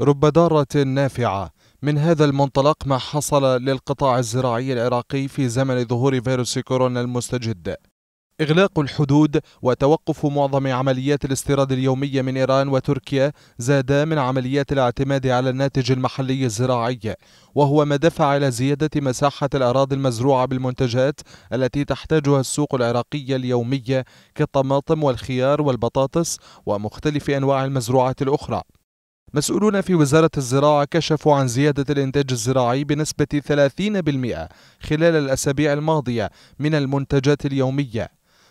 رب ضارة نافعة من هذا المنطلق ما حصل للقطاع الزراعي العراقي في زمن ظهور فيروس كورونا المستجد إغلاق الحدود وتوقف معظم عمليات الاستيراد اليومية من إيران وتركيا زاد من عمليات الاعتماد على الناتج المحلي الزراعي وهو ما دفع إلى زيادة مساحة الأراضي المزروعة بالمنتجات التي تحتاجها السوق العراقية اليومية كالطماطم والخيار والبطاطس ومختلف أنواع المزروعات الأخرى مسؤولون في وزارة الزراعة كشفوا عن زيادة الإنتاج الزراعي بنسبة 30% خلال الأسابيع الماضية من المنتجات اليومية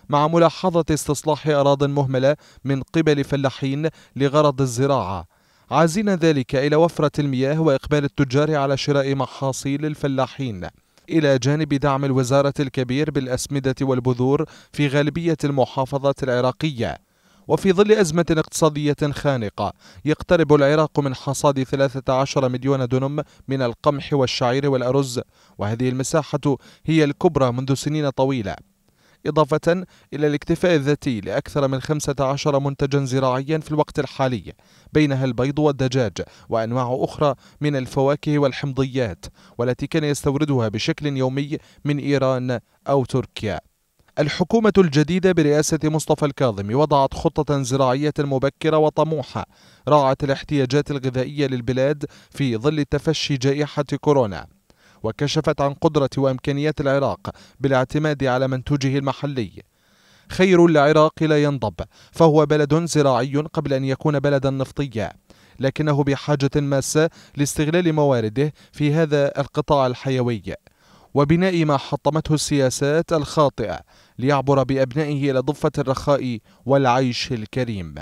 مع ملاحظة استصلاح أراض مهملة من قبل فلاحين لغرض الزراعة عازين ذلك إلى وفرة المياه وإقبال التجار على شراء محاصيل الفلاحين إلى جانب دعم الوزارة الكبير بالأسمدة والبذور في غالبية المحافظات العراقية وفي ظل أزمة اقتصادية خانقة يقترب العراق من حصاد 13 مليون دنم من القمح والشعير والأرز وهذه المساحة هي الكبرى منذ سنين طويلة إضافة إلى الاكتفاء الذاتي لأكثر من 15 منتجا زراعيا في الوقت الحالي بينها البيض والدجاج وأنواع أخرى من الفواكه والحمضيات والتي كان يستوردها بشكل يومي من إيران أو تركيا الحكومة الجديدة برئاسة مصطفى الكاظمي وضعت خطة زراعية مبكرة وطموحة راعت الاحتياجات الغذائية للبلاد في ظل تفشي جائحة كورونا وكشفت عن قدرة وإمكانيات العراق بالاعتماد على منتوجه المحلي خير العراق لا ينضب فهو بلد زراعي قبل أن يكون بلدا نفطيا لكنه بحاجة ماسة لاستغلال موارده في هذا القطاع الحيوي وبناء ما حطمته السياسات الخاطئة ليعبر بأبنائه إلى ضفة الرخاء والعيش الكريم